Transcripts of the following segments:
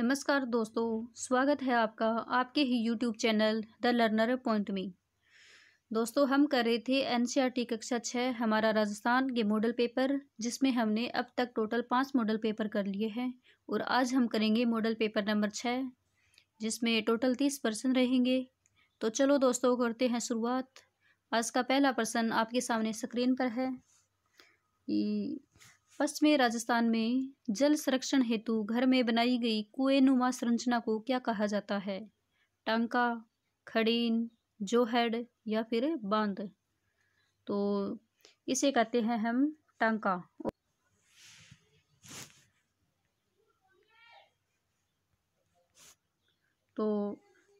नमस्कार दोस्तों स्वागत है आपका आपके ही YouTube channel the learner point में दोस्तों हम कर रहे थे एन e कक्षा छः हमारा राजस्थान के मॉडल पेपर जिसमें हमने अब तक टोटल पाँच मॉडल पेपर कर लिए हैं और आज हम करेंगे मॉडल पेपर नंबर छः जिसमें टोटल तीस पर्सन रहेंगे तो चलो दोस्तों करते हैं शुरुआत आज का पहला पर्सन आपके सामने स्क्रीन पर है पश्चिमी राजस्थान में जल संरक्षण हेतु घर में बनाई गई कुएं नुमा संरचना को क्या कहा जाता है टांका खड़ीन जोहड़ या फिर बांध तो इसे कहते हैं हम टांका तो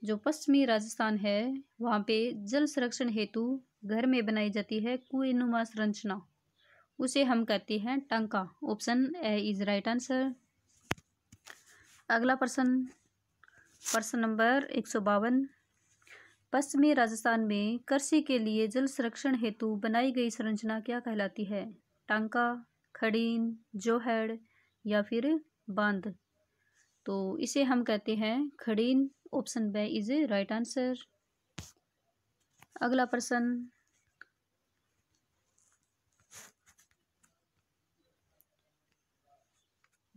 जो पश्चिमी राजस्थान है वहाँ पे जल संरक्षण हेतु घर में बनाई जाती है कुएनुमा संरचना उसे हम कहते हैं टंका option A is right answer अगला प्रश्न प्रश्न नंबर एक सौ बावन पश्चिमी राजस्थान में कृषि के लिए जल संरक्षण हेतु बनाई गई संरचना क्या कहलाती है टांका खड़ीन जोहड़ या फिर बांध तो इसे हम कहते हैं खड़ीन option B is right answer अगला प्रश्न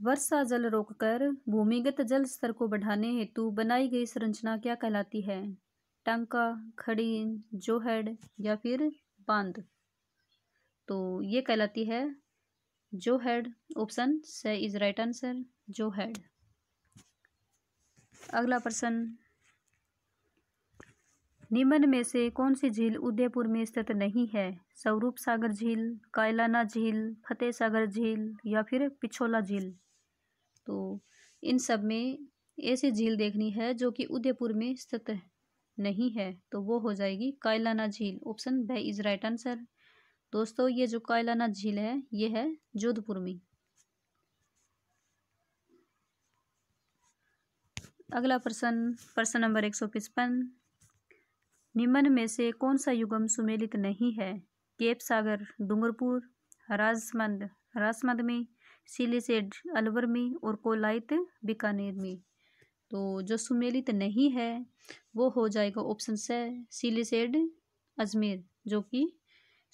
वर्षा जल रोककर भूमिगत जल स्तर को बढ़ाने हेतु बनाई गई संरचना क्या कहलाती है टंका खड़ी जोहड़ या फिर बांध तो ये कहलाती है जोहड़ option C is right answer जोहड़ अगला प्रश्न निम्न में से कौन सी झील उदयपुर में स्थित नहीं है स्वरूप सागर झील कायलाना झील फतेह सागर झील या फिर पिछोला झील तो इन सब में ऐसी झील देखनी है जो कि उदयपुर में स्थित नहीं है तो वो हो जाएगी कायलाना झील option B is right answer दोस्तों ये जो कायलाना झील है ये है जोधपुर में अगला प्रश्न प्रश्न नंबर एक सौ पचपन निम्न में से कौन सा युगम सुमेलित नहीं है केप सागर डूंगरपुर राजमंद राजमंद में सिलिसेड अलवर में और कोलाइत बीकानेर में तो जो सुमेलित नहीं है वो हो जाएगा ऑप्शन से सिलिसेड अजमेर जो कि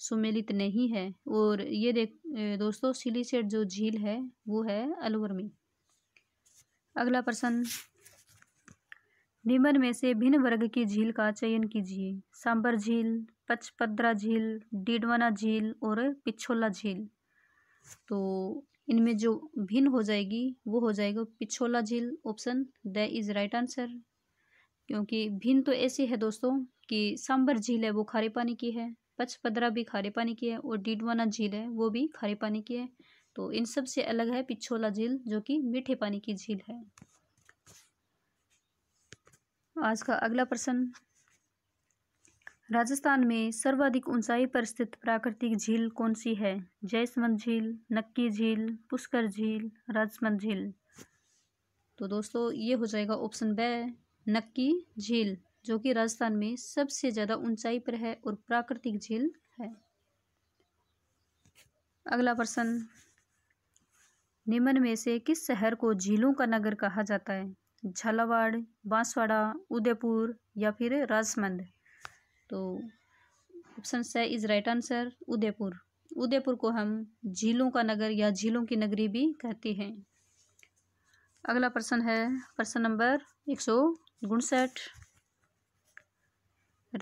सुमेलित नहीं है और ये देख दोस्तों सिलिसेड जो झील है वो है अलवर में अगला प्रश्न निम्न में से भिन्न वर्ग की झील का चयन कीजिए सांबर झील पचपद्रा झील डीडवाना झील और पिछोला झील तो इनमें जो भिन्न हो जाएगी वो हो जाएगा पिछोला झील option D is right answer क्योंकि भिन्न तो ऐसी है दोस्तों कि सांबर झील है वो खारे पानी की है पचपदरा भी खारे पानी की है और डीडवाना झील है वो भी खारे पानी की है तो इन सब से अलग है पिछोला झील जो कि मीठे पानी की झील है आज का अगला प्रश्न राजस्थान में सर्वाधिक ऊंचाई पर स्थित प्राकृतिक झील कौन सी है जयसमंद झील नक्की झील पुष्कर झील राजसमंद झील तो दोस्तों ये हो जाएगा ऑप्शन ब नक्की झील जो कि राजस्थान में सबसे ज़्यादा ऊंचाई पर है और प्राकृतिक झील है अगला प्रश्न निम्न में से किस शहर को झीलों का नगर कहा जाता है झालावाड़ बांसवाड़ा उदयपुर या फिर राजसमंद तो option C is right answer Udaipur Udaipur को हम झीलों का नगर या झीलों की नगरी भी कहते हैं अगला प्रश्न है प्रश्न नंबर एक सौ उनसठ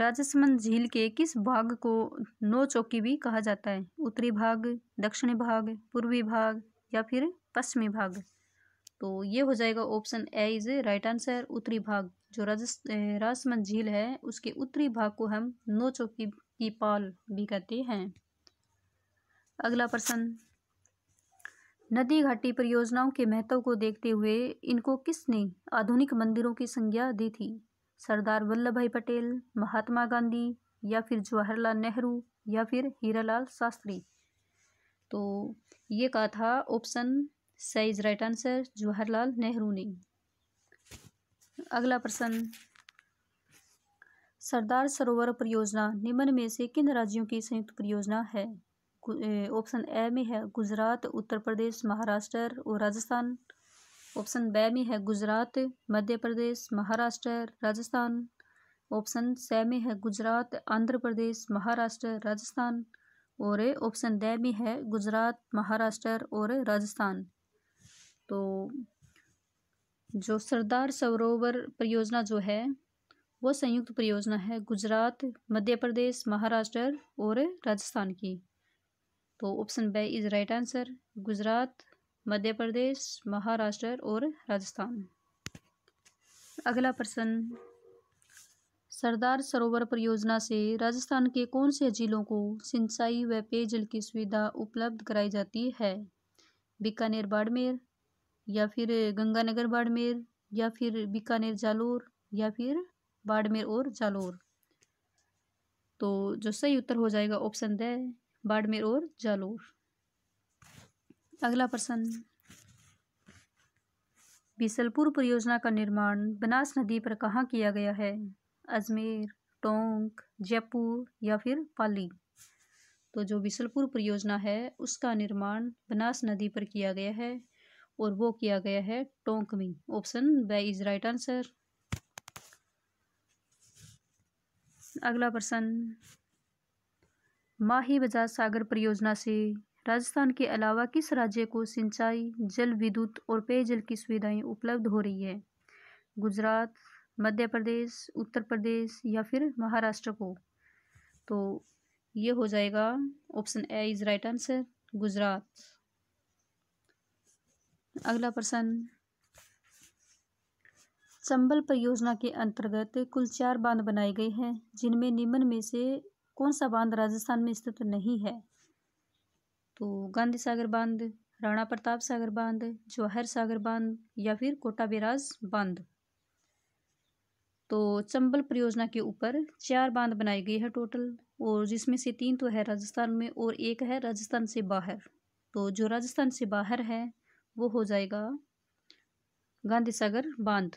राजसमंद झील के किस भाग को नौ चौकी भी कहा जाता है उत्तरी भाग दक्षिणी भाग पूर्वी भाग या फिर पश्चिमी भाग तो ये हो जाएगा option A is right answer उत्तरी भाग जो राजस राजसमंद झील है उसके उत्तरी भाग को हम नोचो की, की पाल भी कहते हैं अगला प्रश्न नदी घाटी परियोजनाओं के महत्व को देखते हुए इनको किसने आधुनिक मंदिरों की संज्ञा दी थी सरदार वल्लभ भाई पटेल महात्मा गांधी या फिर जवाहरलाल नेहरू या फिर हीरालाल शास्त्री तो ये कहा था ऑप्शन सही is right answer Jawaharlal Nehru ने अगला प्रश्न सरदार सरोवर परियोजना निम्न में से किन राज्यों की संयुक्त परियोजना है ऑप्शन ए में है गुजरात उत्तर प्रदेश महाराष्ट्र और राजस्थान ऑप्शन बे में है गुजरात मध्य प्रदेश महाराष्ट्र राजस्थान ऑप्शन सी में है गुजरात आंध्र प्रदेश महाराष्ट्र राजस्थान और ऑप्शन डी में है गुजरात महाराष्ट्र और राजस्थान तो जो सरदार सरोवर परियोजना जो है वो संयुक्त परियोजना है गुजरात मध्य प्रदेश महाराष्ट्र और राजस्थान की तो option B is right answer Gujarat Madhya Pradesh Maharashtra और राजस्थान अगला प्रश्न सरदार सरोवर परियोजना से राजस्थान के कौन से जिलों को सिंचाई व पेयजल की सुविधा उपलब्ध कराई जाती है बीकानेर बाड़मेर या फिर गंगानगर बाड़मेर या फिर बीकानेर जालोर या फिर बाड़मेर और जालोर तो जो सही उत्तर हो जाएगा ऑप्शन द बाड़मेर और जालोर अगला प्रश्न बीसलपुर परियोजना का निर्माण बनास नदी पर कहाँ किया गया है अजमेर टोंक जयपुर या फिर पाली तो जो बिसलपुर परियोजना है उसका निर्माण बनास नदी पर किया गया है और वो किया गया है टोंक में ऑप्शन ब इज राइट आंसर अगला प्रश्न माही बजाज सागर परियोजना से राजस्थान के अलावा किस राज्य को सिंचाई जल विद्युत और पेयजल की सुविधाएं उपलब्ध हो रही है गुजरात मध्य प्रदेश उत्तर प्रदेश या फिर महाराष्ट्र को तो ये हो जाएगा option A is right answer Gujarat अगला प्रश्न चंबल परियोजना के अंतर्गत कुल चार बांध बनाए गए हैं जिनमें निम्न में से कौन सा बांध राजस्थान में स्थित नहीं है तो गांधी सागर बांध राणा प्रताप सागर बांध जवाहर सागर बांध या फिर कोटा बिराज बांध तो चंबल परियोजना के ऊपर चार बांध बनाए गए हैं टोटल और जिसमें से तीन तो है राजस्थान में और एक है राजस्थान से बाहर तो जो राजस्थान से बाहर है वो हो जाएगा गांधी सागर बांध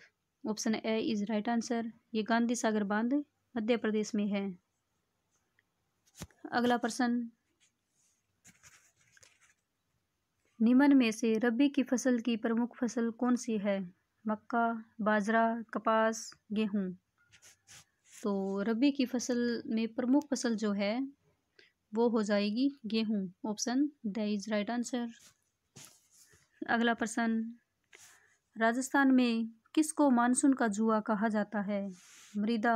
option A is right answer ये गांधी सागर बांध मध्य प्रदेश में है अगला प्रश्न निमन में से रबी की फसल की प्रमुख फसल कौन सी है मक्का बाजरा कपास गेहूं तो रबी की फसल में प्रमुख फसल जो है वो हो जाएगी गेहूँ option D is right answer अगला प्रश्न राजस्थान में किसको मानसून का जुआ कहा जाता है मृदा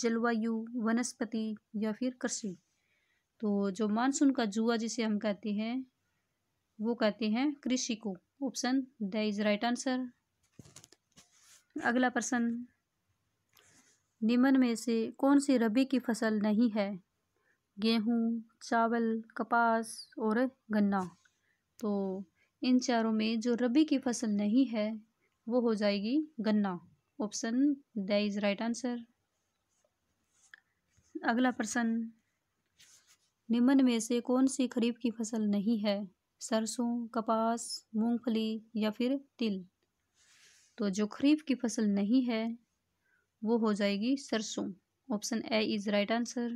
जलवायु वनस्पति या फिर कृषि तो जो मानसून का जुआ जिसे हम कहते हैं वो कहते हैं कृषि को option D is right answer अगला प्रश्न निम्न में से कौन सी रबी की फसल नहीं है गेहूँ चावल कपास और गन्ना तो इन चारों में जो रबी की फसल नहीं है वो हो जाएगी गन्ना option D is right answer अगला प्रश्न निम्न में से कौन सी खरीफ की फसल नहीं है सरसों कपास मूंगफली या फिर तिल तो जो खरीफ की फसल नहीं है वो हो जाएगी सरसों option A is right answer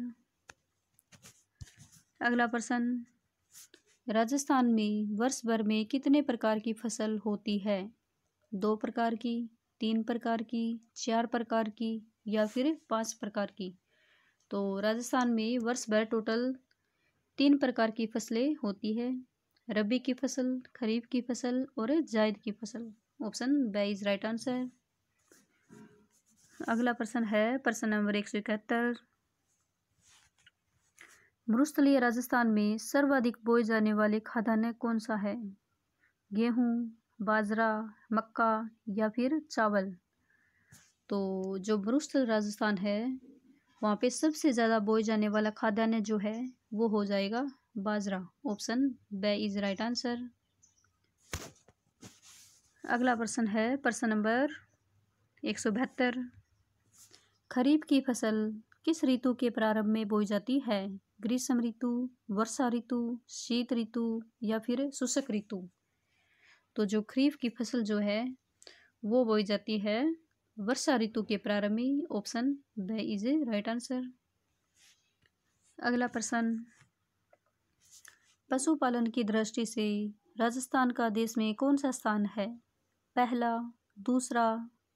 अगला प्रश्न राजस्थान में वर्ष भर में कितने प्रकार की फसल होती है दो प्रकार की तीन प्रकार की चार प्रकार की या फिर पांच प्रकार की तो राजस्थान में वर्ष भर टोटल तीन प्रकार की फसलें होती है रबी की फसल खरीफ की फसल और जायद की फसल option B is right answer अगला प्रश्न है प्रश्न नंबर एक सौ इकहत्तर मरुस्थलीय राजस्थान में सर्वाधिक बोए जाने वाले खाद्यान्न कौन सा है गेहूँ बाजरा मक्का या फिर चावल तो जो मरुस्थल राजस्थान है वहाँ पे सबसे ज़्यादा बोए जाने वाला खाद्यान्न जो है वो हो जाएगा बाजरा option B is right answer अगला प्रश्न है प्रश्न नंबर एक सौ बहत्तर खरीफ की फसल किस ऋतु के प्रारंभ में बोई जाती है ग्रीष्म ऋतु वर्षा ऋतु शीत ऋतु या फिर शुष्क ऋतु तो जो खरीफ की फसल जो है वो बोई जाती है वर्षा ऋतु के प्रारंभ ऑप्शन ब इज राइट आंसर अगला प्रश्न पशुपालन की दृष्टि से राजस्थान का देश में कौन सा स्थान है पहला दूसरा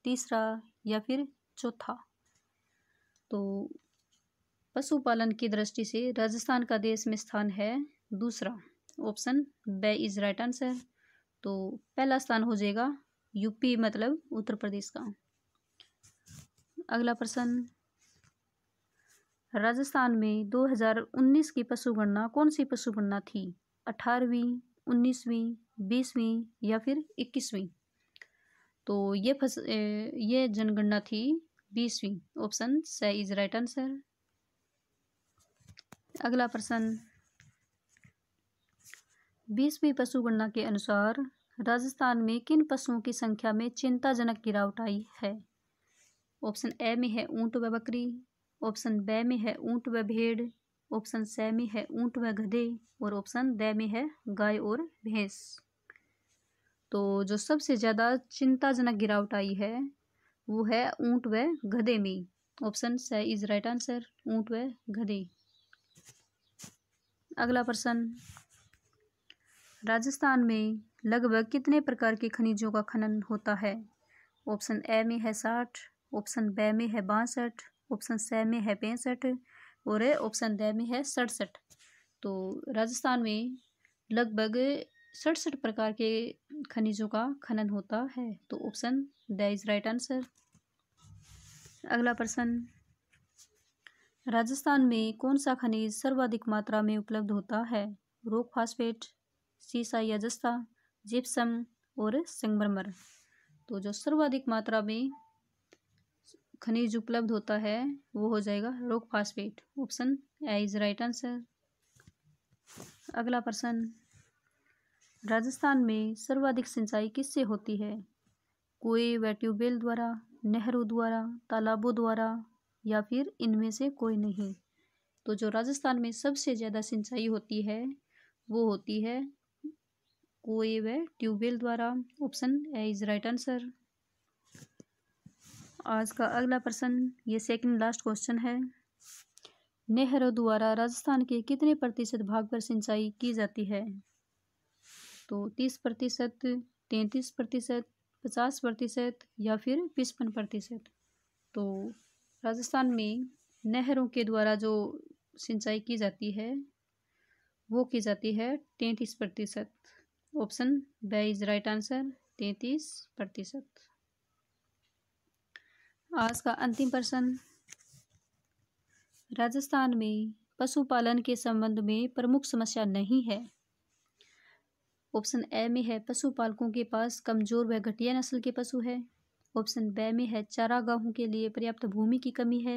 तीसरा या फिर चौथा तो पशुपालन की दृष्टि से राजस्थान का देश में स्थान है दूसरा option B is right answer तो पहला स्थान हो जाएगा यूपी मतलब उत्तर प्रदेश का अगला प्रश्न राजस्थान में 2019 की पशु गणना कौन सी पशु गणना थी अठारहवीं उन्नीसवीं बीसवीं या फिर इक्कीसवीं तो ये फस ये जनगणना थी बीसवीं ऑप्शन स इज राइट आंसर अगला प्रश्न बीसवीं पशु गणना के अनुसार राजस्थान में किन पशुओं की संख्या में चिंताजनक गिरावट आई है ऑप्शन ए में है ऊँट व बकरी ऑप्शन ब में है ऊँट व भेड़ ऑप्शन स में है ऊँट व गधे और ऑप्शन द में है गाय और भैंस तो जो सबसे ज़्यादा चिंताजनक गिरावट आई है वो है ऊँट व गधे में ऑप्शन स इज़ राइट आंसर ऊँट व गधे अगला प्रश्न राजस्थान में लगभग कितने प्रकार के खनिजों का खनन होता है ऑप्शन ए में है साठ ऑप्शन बे में है बासठ ऑप्शन स में है पैंसठ और ऑप्शन डी में है सड़सठ तो राजस्थान में लगभग सड़सठ प्रकार के खनिजों का खनन होता है तो option D is right answer अगला प्रश्न राजस्थान में कौन सा खनिज सर्वाधिक मात्रा में उपलब्ध होता है रोक फास्फेट सीसा या जस्ता जिप्सम और संगमरमर तो जो सर्वाधिक मात्रा में खनिज उपलब्ध होता है वो हो जाएगा rock phosphate option A is right answer अगला प्रश्न राजस्थान में सर्वाधिक सिंचाई किससे होती है कुएं व ट्यूबवेल द्वारा नहरों द्वारा तालाबों द्वारा या फिर इनमें से कोई नहीं तो जो राजस्थान में सबसे ज़्यादा सिंचाई होती है वो होती है कुएं व ट्यूबवेल द्वारा option A is right answer आज का अगला प्रश्न ये सेकंड लास्ट क्वेश्चन है नेहरू द्वारा राजस्थान के कितने प्रतिशत भाग पर सिंचाई की जाती है तो तीस प्रतिशत तैंतीस प्रतिशत पचास प्रतिशत या फिर पचपन प्रतिशत तो राजस्थान में नहरों के द्वारा जो सिंचाई की जाती है वो की जाती है तैंतीस प्रतिशत ऑप्शन ब इज राइट आंसर तैंतीस प्रतिशत आज का अंतिम प्रश्न राजस्थान में पशुपालन के संबंध में प्रमुख समस्या नहीं है ऑप्शन ए में है पशुपालकों के पास कमजोर व घटिया नस्ल के पशु है ऑप्शन ब में है चारागाहों के लिए पर्याप्त भूमि की कमी है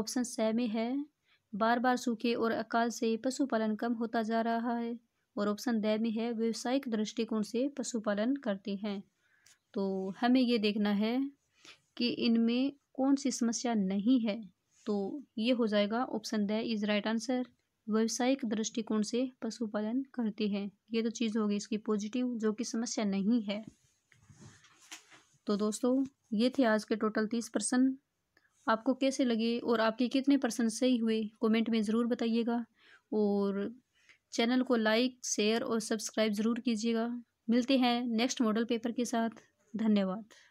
ऑप्शन स में है बार बार सूखे और अकाल से पशुपालन कम होता जा रहा है और ऑप्शन द में है व्यवसायिक दृष्टिकोण से पशुपालन करते हैं तो हमें ये देखना है कि इनमें कौन सी समस्या नहीं है तो ये हो जाएगा option D is right answer व्यवसायिक दृष्टिकोण से पशुपालन करते हैं ये तो चीज़ होगी इसकी पॉजिटिव जो कि समस्या नहीं है तो दोस्तों ये थे आज के टोटल तीस प्रश्न आपको कैसे लगे और आपके कितने प्रश्न सही हुए कमेंट में ज़रूर बताइएगा और चैनल को लाइक शेयर और सब्सक्राइब ज़रूर कीजिएगा मिलते हैं नेक्स्ट मॉडल पेपर के साथ धन्यवाद